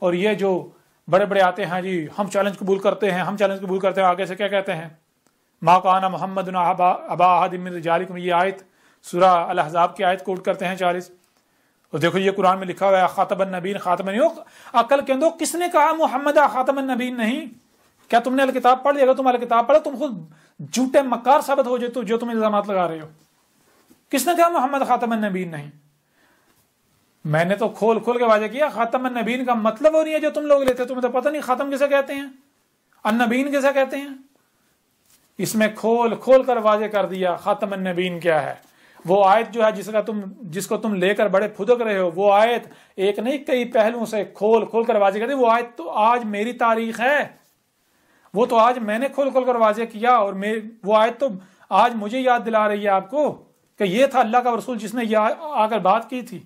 اور یہ جو بڑے بڑے آتے ہیں جی ہم چیلنج قبول کرتے ہیں ہم چیلنج قبول کرتے ہیں آگے سے کیا کہتے ہیں ماں کو آنا محمد الحضاب کی آیت کوٹ کرتے ہیں چالیس اور دیکھو یہ قرآن میں لکھا ہوا ہے خاطم النبین خاطم عقل کے کس نے کہا محمد النبین نہیں کیا تم نے الکتاب پڑھ لی اگر تم الکتاب پڑھو تم خود جھوٹے مکار ثابت ہو جاتے جو تم الزامات لگا رہے ہو کس نے کہا محمد خاطم النبین نہیں میں نے تو کھول کھول کے واضح کیا خاتم النبین کا مطلب ہو رہی ہے جو تم لوگ لیتے تمہیں تو پتہ نہیں خاتم کسے کہتے ہیں النبین کسے کہتے ہیں اس میں کھول کھول کر واضح کر دیا خاتم النبین کیا ہے وہ آیت جو ہے جس کا تم جس کو تم لے کر بڑے پھدک رہے ہو وہ آیت ایک نہیں کئی پہلوؤں سے کھول کھول کر واضح کر دی وہ آیت تو آج میری تاریخ ہے وہ تو آج میں نے کھول کھول کر واضح کیا اور وہ آیت تو آج مجھے یاد دلا رہی ہے آپ کو کہ یہ تھا اللہ کا رسول جس نے یہ آ کر بات کی تھی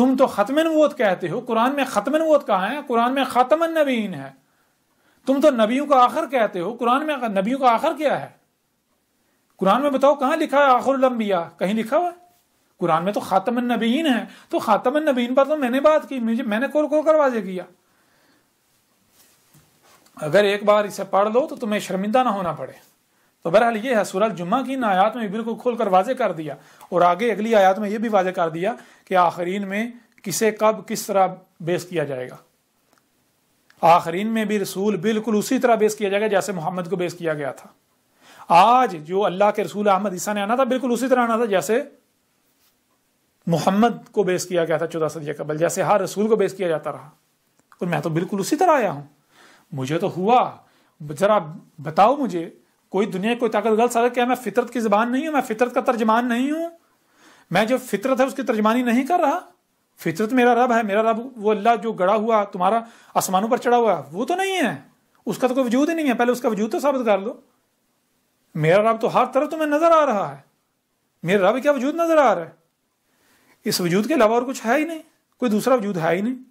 تم تو ختم نبوت کہتے ہو قرآن میں ختم نبوت ہے قرآن میں النبیین ہے تم تو نبیوں کا آخر کہتے ہو قرآن میں نبیوں کا آخر کیا ہے قرآن میں بتاؤ کہاں لکھا ہے آخر الانبیاء کہیں لکھا ہوا ہے قرآن میں تو خاتم النبیین ہے تو خاتم النبیین پر تو میں نے بات کی میں نے کور کر واضح کیا اگر ایک بار اسے پڑھ لو تو تمہیں شرمندہ نہ ہونا پڑے تو بہرحال یہ ہے سورہ جمعہ کی ان آیات میں بالکل کھول کر واضح کر دیا اور آگے اگلی آیات میں یہ بھی واضح کر دیا کہ آخرین میں کسے کب کس طرح بیس کیا جائے گا آخرین میں بھی رسول بالکل اسی طرح بیس کیا جائے گا جیسے محمد کو بیس کیا گیا تھا آج جو اللہ کے رسول احمد عیسیٰ نے آنا تھا بالکل اسی طرح آنا تھا جیسے محمد کو بیس کیا گیا تھا چودہ سر قبل جیسے ہر رسول کو بیس کیا جاتا رہا اور میں تو بالکل اسی طرح آیا ہوں مجھے تو ہوا ذرا بتاؤ مجھے کوئی دنیا کی کوئی طاقت غلط ثابت کیا میں فطرت کی زبان نہیں ہوں میں فطرت کا ترجمان نہیں ہوں میں جو فطرت ہے اس کی ترجمانی نہیں کر رہا فطرت میرا رب ہے میرا رب وہ اللہ جو گڑا ہوا تمہارا آسمانوں پر چڑھا ہوا ہے وہ تو نہیں ہے اس کا تو کوئی وجود ہی نہیں ہے پہلے اس کا وجود تو ثابت کر دو میرا رب تو ہر طرف تمہیں نظر آ رہا ہے میرا رب کیا وجود نظر آ رہا ہے اس وجود کے علاوہ اور کچھ ہے ہی نہیں کوئی دوسرا وجود ہے ہی نہیں